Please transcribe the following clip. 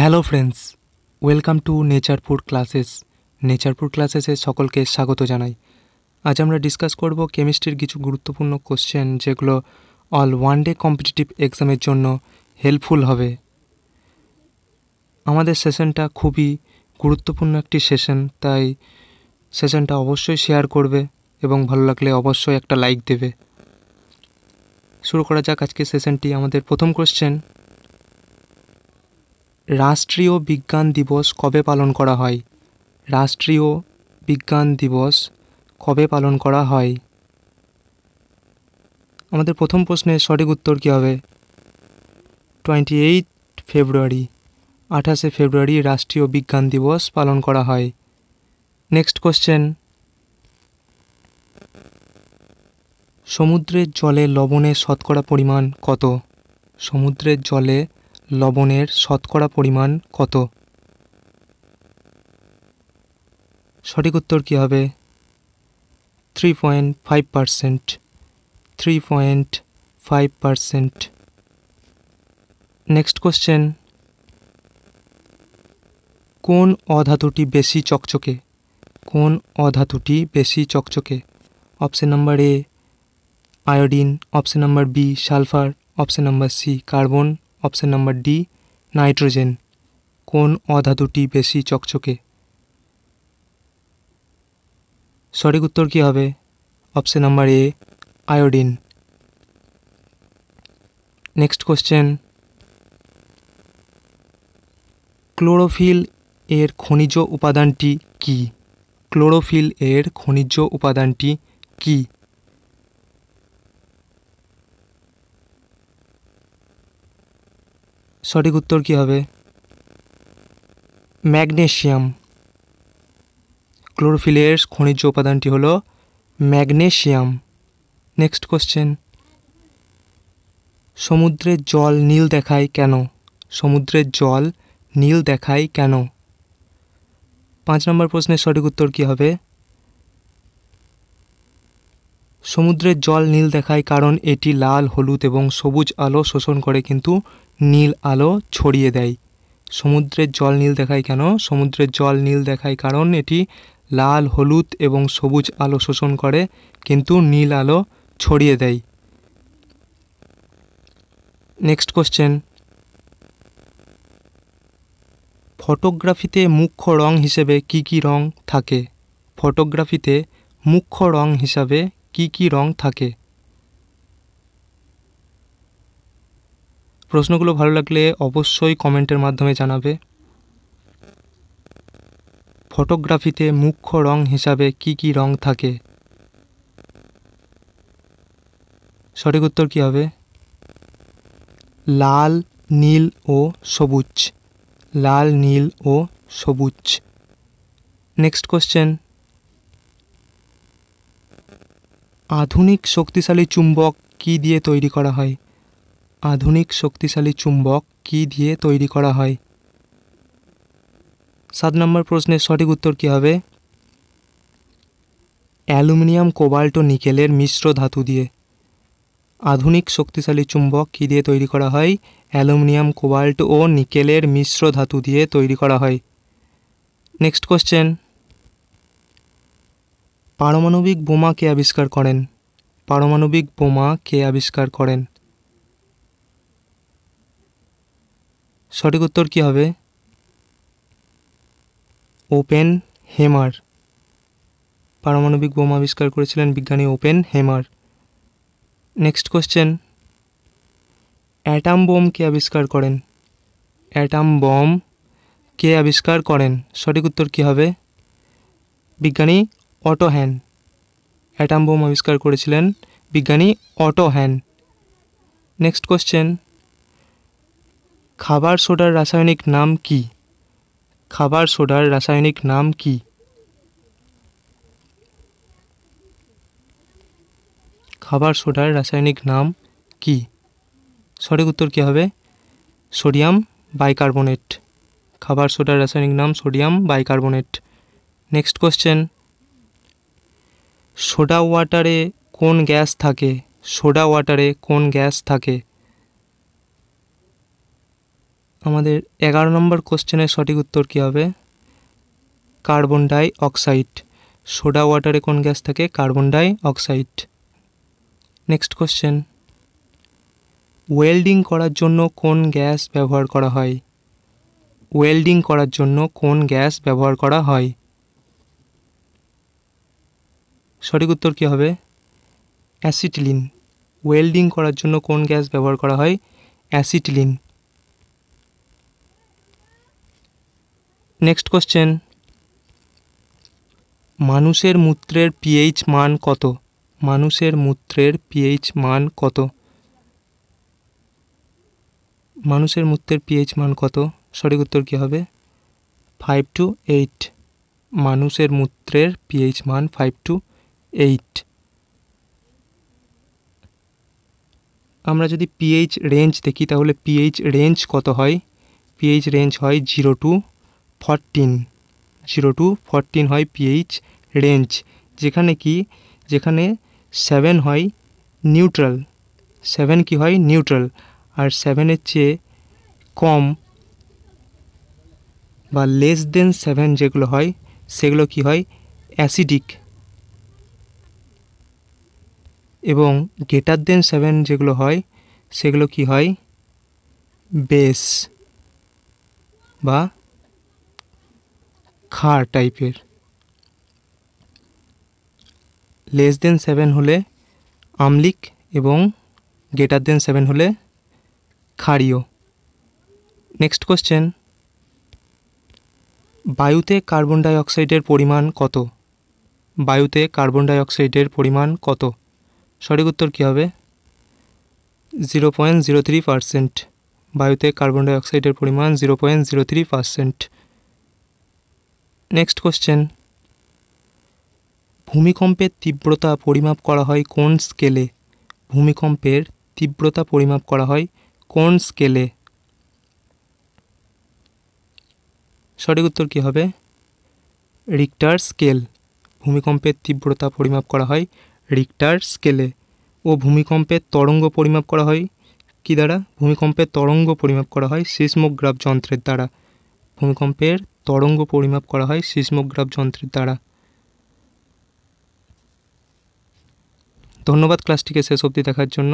hello friends welcome to Naturepur classes Naturepur ক্লাসেসে সকলকে স্বাগত জানাই আজ আমরা ডিসকাস করব কেমিস্ট্রির কিছু গুরুত্বপূর্ণ কোশ্চেন যেগুলো অল ওয়ান ডে কম্পিটিটিভ এক্সামের জন্য হেল্পফুল হবে আমাদের সেশনটা খুবই গুরুত্বপূর্ণ একটি সেশন তাই সেশনটা অবশ্যই শেয়ার করবে এবং ভালো লাগলে অবশ্যই একটা লাইক দেবে শুরু করা যাক আজকে সেশনটি আমাদের প্রথম কোশ্চেন রাষ্ট্রীয় বিজ্ঞান দিবস কবে পালন করা হয় রাষ্ট্রীয় বিজ্ঞান দিবস কবে পালন করা হয় আমাদের প্রথম প্রশ্নের সঠিক উত্তর কী হবে টোয়েন্টি এইট ফেব্রুয়ারি আঠাশে ফেব্রুয়ারি রাষ্ট্রীয় বিজ্ঞান দিবস পালন করা হয় নেক্সট কোশ্চেন সমুদ্রের জলে লবণের শতকরা পরিমাণ কত সমুদ্রের জলে লবণের শতকরা পরিমাণ কত সঠিক উত্তর কী হবে three point five percent three point five percent next question কোন অধাতুটি বেশি চকচকে কোন অধাতুটি বেশি চকচকে option number A iodine option number B sulphur option number C carbon option number D nitrogen কোন অধাতুটি বেশি চকচকে সঠিক উত্তর কী হবে option number A iodine next question chlorophyll এর খনিজ উপাদানটি কি ক্লোরোফিল এর খনিজ উপাদানটি কী সঠিক উত্তর কী হবে ম্যাগনেশিয়াম ক্লোরোফিলের খনিজ উপাদানটি হলো ম্যাগনেশিয়াম নেক্সট কোশ্চেন সমুদ্রের জল নীল দেখায় কেন সমুদ্রের জল নীল দেখায় কেন পাঁচ নম্বর প্রশ্নের সঠিক উত্তর কী হবে সমুদ্রের জল নীল দেখায় কারণ এটি লাল হলুদ এবং সবুজ আলো শোষণ করে কিন্তু নীল আলো ছড়িয়ে দেয় সমুদ্রের জল নীল দেখায় কেন সমুদ্রের জল নীল দেখায় কারণ এটি লাল হলুদ এবং সবুজ আলো শোষণ করে কিন্তু নীল আলো ছড়িয়ে দেয় নেক্সট কোশ্চেন ফটোগ্রাফিতে মুখ্য রং হিসেবে কি কি রং থাকে ফটোগ্রাফিতে মুখ্য রং হিসাবে কি কি রং থাকে প্রশ্নগুলো ভালো লাগলে অবশ্যই কমেন্টের মাধ্যমে জানাবে ফটোগ্রাফিতে মুখ্য রং হিসাবে কি কি রং থাকে সঠিক উত্তর কী হবে লাল নীল ও সবুজ লাল নীল ও সবুজ নেক্সট কোশ্চেন আধুনিক শক্তিশালী চুম্বক কি দিয়ে তৈরি করা হয় আধুনিক শক্তিশালী চুম্বক কি দিয়ে তৈরি করা হয় সাত নম্বর প্রশ্নের সঠিক উত্তর কী হবে অ্যালুমিনিয়াম কোবাল্ট ও নিকেলের মিশ্র ধাতু দিয়ে আধুনিক শক্তিশালী চুম্বক কী দিয়ে তৈরি করা হয় অ্যালুমিনিয়াম কোবাল্ট ও নিকেলের মিশ্র ধাতু দিয়ে তৈরি করা হয় নেক্সট কোশ্চেন পারমাণবিক বোমা কে আবিষ্কার করেন পারমাণবিক বোমা কে আবিষ্কার করেন সঠিক উত্তর কী হবে ওপেন হেমার পারমাণবিক বোমা আবিষ্কার করেছিলেন বিজ্ঞানী Oppenheimer next question atom bomb কে আবিষ্কার করেন অ্যাটাম বম কে আবিষ্কার করেন সঠিক উত্তর কী হবে বিজ্ঞানী অটো হ্যান অ্যাটাম বোম আবিষ্কার করেছিলেন বিজ্ঞানী অটো হ্যান নেক্সট কোশ্চেন খাবার সোডার রাসায়নিক নাম কি খাবার সোডার রাসায়নিক নাম কি খাবার সোডার রাসায়নিক নাম কি সঠিক উত্তর কী হবে সোডিয়াম বাইকার্বনেট খাবার সোডার রাসায়নিক নাম sodium bicarbonate next question soda ওয়াটারে কোন গ্যাস থাকে সোডা ওয়াটারে কোন গ্যাস থাকে আমাদের এগারো নম্বর কোশ্চেনের সঠিক উত্তর কী হবে কার্বন ডাই অক্সাইড সোডা ওয়াটারে কোন গ্যাস থাকে carbon dioxide next question welding করার জন্য কোন গ্যাস ব্যবহার করা হয় ওয়েল্ডিং করার জন্য কোন গ্যাস ব্যবহার করা হয় সঠিক উত্তর কী হবে অ্যাসিটিলিন ওয়েল্ডিং করার জন্য কোন গ্যাস ব্যবহার করা হয় অ্যাসিটিলিন নেক্সট কোশ্চেন মানুষের মূত্রের পিএইচ মান কত মানুষের মূত্রের পিএইচ মান কত মানুষের মূত্রের পিএইচ মান কত সঠিক উত্তর কী হবে ফাইভ টু এইট মানুষের মূত্রের পিএইচ মান ফাইভ টু এইট আমরা যদি পিএইচ রেঞ্জ দেখি তাহলে পিএইচ রেঞ্জ কত হয় পিএইচ রেঞ্জ হয় zero to fourteen zero to fourteen হয় পিএইচ রেঞ্জ যেখানে কি যেখানে সেভেন হয় নিউট্রাল সেভেন কি হয় নিউট্রাল আর সেভেনের চেয়ে কম বা লেস দেন সেভেন যেগুলো হয় সেগুলো কি হয় অ্যাসিডিক এবং গ্রেটার দেন সেভেন যেগুলো হয় সেগুলো কি হয় বেস বা খার টাইপের লেস দেন সেভেন হলে আমলিক এবং গ্রেটার দেন সেভেন হলে ক্ষারীয় নেক্সট কোশ্চেন বায়ুতে কার্বন ডাইঅক্সাইডের পরিমাণ কত বায়ুতে কার্বন ডাইঅক্সাইডের পরিমাণ কত সঠিক উত্তর কী হবে zero point zero three percent বায়ুতে কার্বন ডাইঅক্সাইডের পরিমাণ zero point zero three percent next question ভূমিকম্পের তীব্রতা পরিমাপ করা হয় কোন স্কেলে ভূমিকম্পের তীব্রতা পরিমাপ করা হয় কোন স্কেলে সঠিক উত্তর কী হবে রিক্টার স্কেল ভূমিকম্পের তীব্রতা পরিমাপ করা হয় রিক্টার স্কেলে ও ভূমিকম্পের তরঙ্গ পরিমাপ করা হয় কি দ্বারা ভূমিকম্পের তরঙ্গ পরিমাপ করা হয় সিসমোগ্রাফ যন্ত্রের দ্বারা ভূমিকম্পের তরঙ্গ পরিমাপ করা হয় সিসমোগ্রাফ যন্ত্রের দ্বারা ধন্যবাদ ক্লাসটিকে শেষ অবধি দেখার জন্য